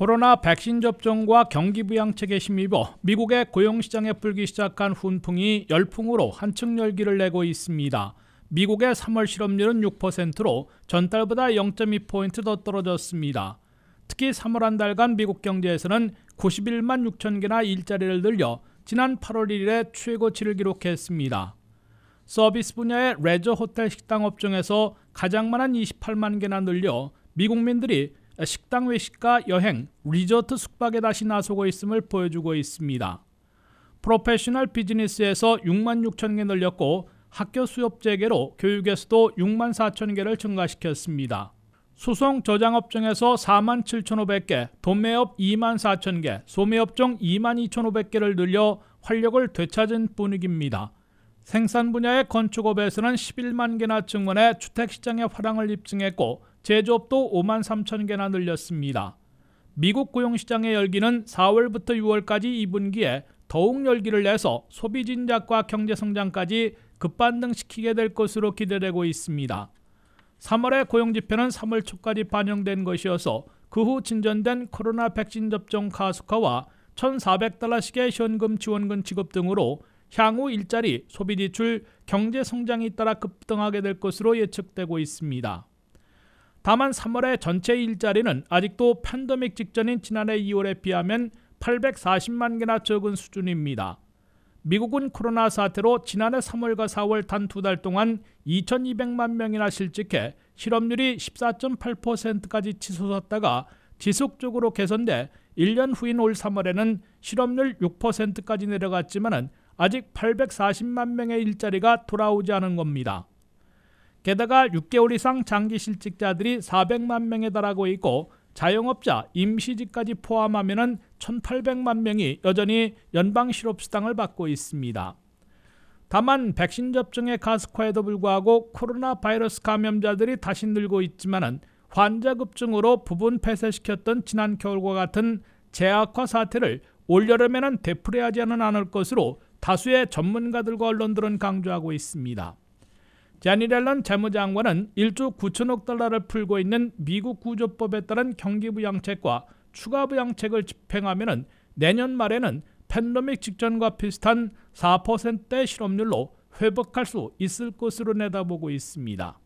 코로나 백신 접종과 경기 부양책에 힘입어 미국의 고용시장에 불기 시작한 훈풍이 열풍으로 한층 열기를 내고 있습니다. 미국의 3월 실업률은 6%로 전달보다 0.2포인트 더 떨어졌습니다. 특히 3월 한 달간 미국 경제에서는 91만 6천 개나 일자리를 늘려 지난 8월 1일에 최고치를 기록했습니다. 서비스 분야의 레저 호텔 식당 업종에서 가장 많은 28만 개나 늘려 미국민들이 아, 식당 외식과 여행, 리조트 숙박에 다시 나서고 있음을 보여주고 있습니다. 프로페셔널 비즈니스에서 6만 6천 개 늘렸고 학교 수업 재개로 교육에서도 6만 4천 개를 증가시켰습니다. 수송 저장업종에서 4만 7,500개, 도매업 2만 4,000개, 소매업종 2만 2,500개를 늘려 활력을 되찾은 분위기입니다. 생산 분야의 건축업에서는 11만 개나 증원해 주택시장의 화랑을 입증했고 제조업도 5만 3천 개나 늘렸습니다. 미국 고용시장의 열기는 4월부터 6월까지 2분기에 더욱 열기를 내서 소비 진작과 경제 성장까지 급반등시키게 될 것으로 기대되고 있습니다. 3월의 고용지표는 3월 초까지 반영된 것이어서 그 후 진전된 코로나 백신 접종 가속화와 1,400달러씩의 현금 지원금 지급 등으로 향후 일자리, 소비 지출, 경제 성장이 따라 급등하게 될 것으로 예측되고 있습니다. 다만 3월의 전체 일자리는 아직도 팬데믹 직전인 지난해 2월에 비하면 840만 개나 적은 수준입니다. 미국은 코로나 사태로 지난해 3월과 4월 단 두 달 동안 2,200만 명이나 실직해 실업률이 14.8%까지 치솟았다가 지속적으로 개선돼 1년 후인 올 3월에는 실업률 6%까지 내려갔지만 아직 840만 명의 일자리가 돌아오지 않은 겁니다. 게다가 6개월 이상 장기 실직자들이 400만 명에 달하고 있고 자영업자, 임시직까지 포함하면 1,800만 명이 여전히 연방 실업수당을 받고 있습니다. 다만 백신 접종의 가스화에도 불구하고 코로나 바이러스 감염자들이 다시 늘고 있지만 환자 급증으로 부분 폐쇄시켰던 지난 겨울과 같은 재악화 사태를 올여름에는 되풀이하지는 않을 것으로 다수의 전문가들과 언론들은 강조하고 있습니다. 제니렐런 재무장관은 1조 9천억 달러를 풀고 있는 미국 구조법에 따른 경기부양책과 추가부양책을 집행하면 내년 말에는 팬데믹 직전과 비슷한 4%대 실업률로 회복할 수 있을 것으로 내다보고 있습니다.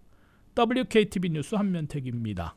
WKTV 뉴스 한면택입니다.